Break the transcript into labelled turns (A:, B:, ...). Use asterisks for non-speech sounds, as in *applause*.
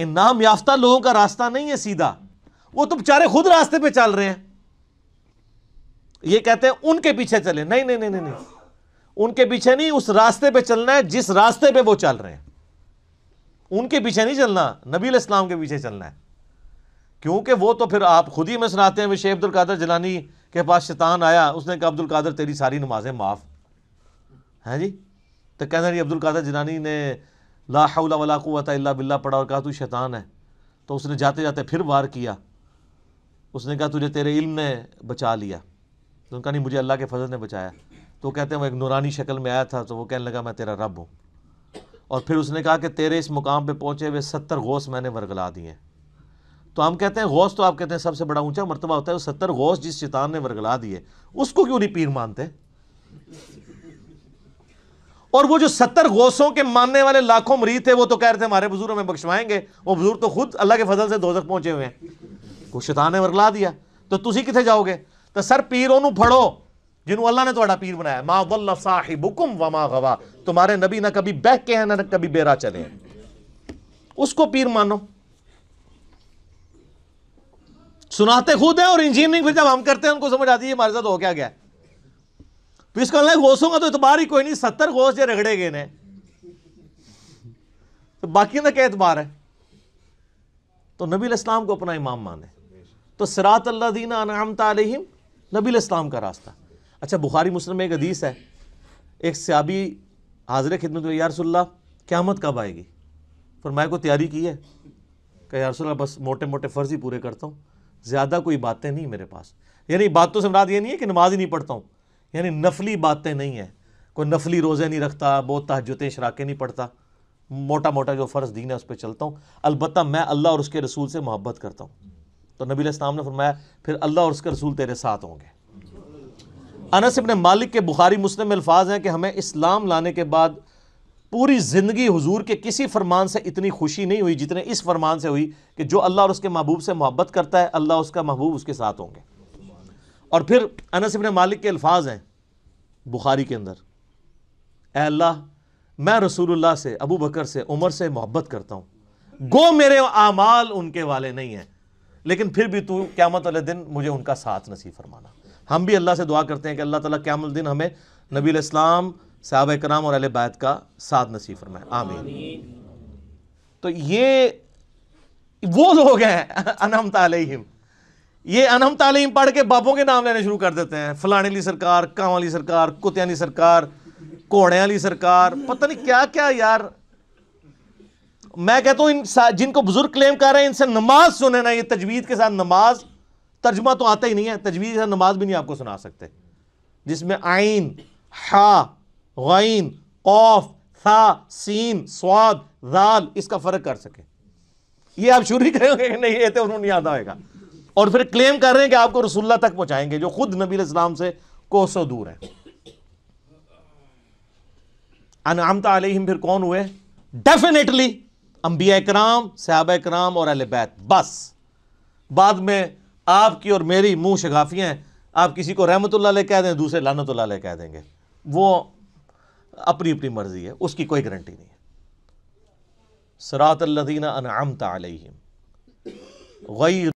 A: इनाम याफ्ता लोगों का रास्ता नहीं है सीधा वो तो बेचारे खुद रास्ते पे चल रहे हैं ये कहते हैं उनके पीछे चले नहीं नहीं नहीं नहीं उनके पीछे नहीं उस रास्ते पे चलना है जिस रास्ते पे वो चल रहे हैं उनके पीछे नहीं चलना नबी इस्लाम के पीछे चलना है क्योंकि वो तो फिर आप खुद ही में सुनाते हैं शेख अब्दुल कादर जलानी के पास शैतान आया उसने कहा अब्दुल कादर तेरी सारी नमाजें माफ़ हैं जी तो कहते हैं अब्दुल कादर जलानी ने ला हौला वला क़ुवत बिल्ला पढ़ा और कहा तू शैतान है तो उसने जाते जाते फिर वार किया उसने कहा तुझे तेरे इल्म ने बचा लिया तो उनका नहीं मुझे अल्लाह के फजल ने बचाया तो कहते हैं वो एक नूरानी शक्ल में आया था तो वो कहने लगा मैं तेरा रब हूँ और फिर उसने कहा कि तेरे इस मुकाम पर पहुँचे हुए सत्तर गौस मैंने वर्गला दिए हैं तो हम कहते हैं गौस तो आप कहते हैं सबसे बड़ा ऊँचा मरतबा होता है वो सत्तर गौस जिस शैतान ने वरगला दिए उसको क्यों नहीं पीर मानते और वो जो सत्तर गौसों के मानने वाले लाखों मरीज थे वो तो कह रहे थे हमारे बुजुर्ग हमें बख्शवाएंगे वो बुजुर्ग तो खुद अल्लाह के फजल से दो तक पहुंचे हुए हैं को शैतान ने वरला दिया तो तुम कितने जाओगे तो सर पीरों फड़ो जिन्हों अल्लाह ने थोड़ा पीर बनाया मा वल्ल साहिबुकुम व मा गवा तुम्हारे नबी ना कभी बह के हैं ना कभी बेरा चले उसको पीर मानो सुनाते खुद है और इंजीनियरिंग फिर जब हम करते हैं उनको समझ आती है हमारे साथ हो क्या गया पिस्कलने का तो इतबार ही कोई नहीं सत्तर घोस जो रगड़े गए ने तो बाकी का क्या एतबार है तो नबी इस्लाम को अपना इमाम माने तो सरात अल्ला दीन अनाम तलम नबी इस्लाम का रास्ता अच्छा बुखारी मुस्लिम में एक अदीस है एक सियाबी हाजिर खिदमत में यारसोल्ला क्यामत कब आएगी मैं को तैयारी की है कह यारसोल्ला बस मोटे मोटे फ़र्ज़ ही पूरे करता हूँ ज़्यादा कोई बातें नहीं मेरे पास यानी बातों से मराद ये नहीं है कि नमाज ही नहीं पढ़ता हूँ यानी नफली बातें नहीं हैं कोई नफली रोज़े नहीं रखता बहुत तहजतें शराकें नहीं पढ़ता मोटा मोटा जो फ़र्ज़ दीन है उस पर चलता हूँ अलबत् मैं अल्लाह और उसके रसूल से मोहब्बत करता हूँ तो नबी इस्लाम ने फरमाया फिर अल्लाह और उसके रसूल तेरे साथ होंगे अनस अपने मालिक के बुखारी मुस्लिम अल्फाज हैं कि हमें इस्लाम लाने के बाद पूरी ज़िंदगी हजूर के किसी फरमान से इतनी खुशी नहीं हुई जितने इस फरमान से हुई कि जो अल्लाह और उसके महबूब से मोहब्बत करता है अल्लाह उसका महबूब उसके साथ होंगे और फिर अनस इबन मालिक के अल्फाज हैं बुखारी के अंदर अल्लाह मैं रसूलुल्लाह से अबू बकर से उमर से मोहब्बत करता हूँ गो मेरे आमाल उनके वाले नहीं हैं लेकिन फिर भी तू क्यामत वाले दिन मुझे उनका साथ नसीब फरमाना हम भी अल्लाह से दुआ करते हैं कि अल्लाह ताला क्यामत दिन हमें नबी इस्लाम साहब कराम और अल बैत का साथ नसीब फरमाए आमीन तो ये वो लोग हैं *laughs* अनमता अलहिम ये अनहम तालीम पढ़ के बापों के नाम लेने शुरू कर देते हैं फलाने ली सरकार काँव वाली सरकार कुत्तिया सरकार घोड़े वाली सरकार पता नहीं क्या क्या यार मैं कहता हूँ इन जिनको बुजुर्ग क्लेम कर रहे हैं इनसे नमाज सुने ना ये तजवीज़ के साथ नमाज तर्जमा तो आता ही नहीं है तजवीज़ के साथ नमाज भी नहीं आपको सुना सकते जिसमें आइन हा गैन कौफ था सीन स्वाद दाल इसका फ़र्क कर सके ये आप शुरू ही करेंगे नहीं ये तो उन्होंने याद आएगा और फिर क्लेम कर रहे हैं कि आपको रसुल्ला तक पहुंचाएंगे जो खुद नबी इस्लाम से कोसों दूर है अनामता आलिम फिर कौन हुए डेफिनेटली अम्बिया कराम सहाब कराम और अलबैत बस बाद में आपकी और मेरी मुंह शगाफियां आप किसी को रहमत ले कह दें दूसरे लानत ले कह देंगे वो अपनी अपनी मर्जी है उसकी कोई गारंटी नहीं है सरात अनआमता अलहिम गई